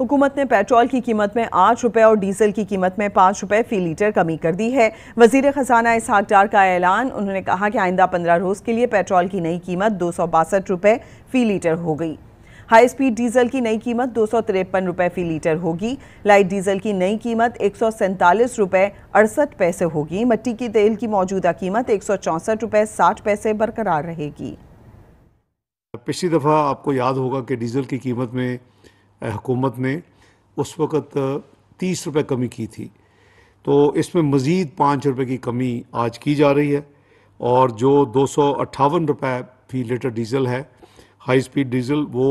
हुकूमत ने पेट्रोल की कीमत में आठ रुपये और डीजल की कीमत में पाँच रुपये फी लीटर कमी कर दी है वजीर खजाना इसहाक डार का ऐलान उन्होंने कहा कि आइंदा पंद्रह रोज़ के लिए पेट्रोल की नई कीमत दो सौ बासठ रुपये फी लीटर हो गई हाई स्पीड डीजल की नई कीमत दो सौ तिरपन रुपये फी लीटर होगी लाइट डीजल की नई कीमत एक सौ सैंतालीस रुपये अड़सठ पैसे होगी मट्टी की तेल की मौजूदा कीमत एक सौ चौंसठ रुपये साठ पैसे बरकरार रहेगी पिछली दफ़ा आपको याद होगा कि डीजल की कीमत में हुकूमत ने उस वक़्त तीस रुपये कमी की थी तो इसमें मज़ीद पाँच रुपये की कमी आज की जा रही है और जो दो सौ अट्ठावन रुपये फी लीटर डीजल है हाई स्पीड डीजल वो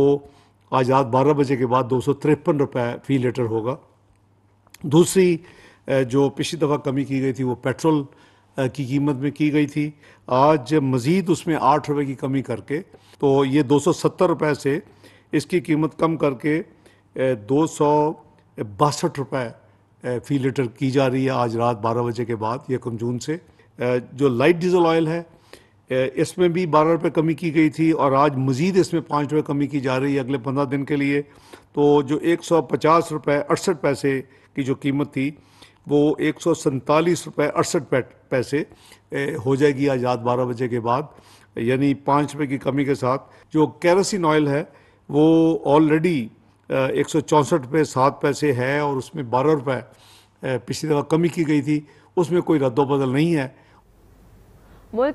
आज रात बारह बजे के बाद दो सौ तिरपन रुपये फी लीटर होगा दूसरी जो पिछली दफ़ा कमी की गई थी वो पेट्रोल की कीमत में की गई थी आज मज़ीद उसमें आठ रुपये की कमी करके तो ये दो सौ सत्तर रुपये से इसकी कीमत कम करके दो सौ बासठ रुपये फी लीटर की जा रही है आज रात बारह बजे के बाद यकम जून से जो लाइट डीजल ऑयल है इसमें भी बारह रुपये कमी की गई थी और आज मज़ीद इसमें पाँच रुपये कमी की जा रही है अगले पंद्रह दिन के लिए तो जो एक सौ पचास रुपये अड़सठ पैसे की जो कीमत थी वो एक सौ सैंतालीस रुपये अड़सठ पैसे हो जाएगी आज रात बारह बजे के बाद यानी पाँच रुपये की कमी के साथ जो कैरोसिन ऑयल है वो ऑलरेडी एक सौ चौंसठ रुपये सात पैसे है और उसमें बारह रुपये पिछली दफ़ा कमी की गई थी उसमें कोई रद्दोबदल नहीं है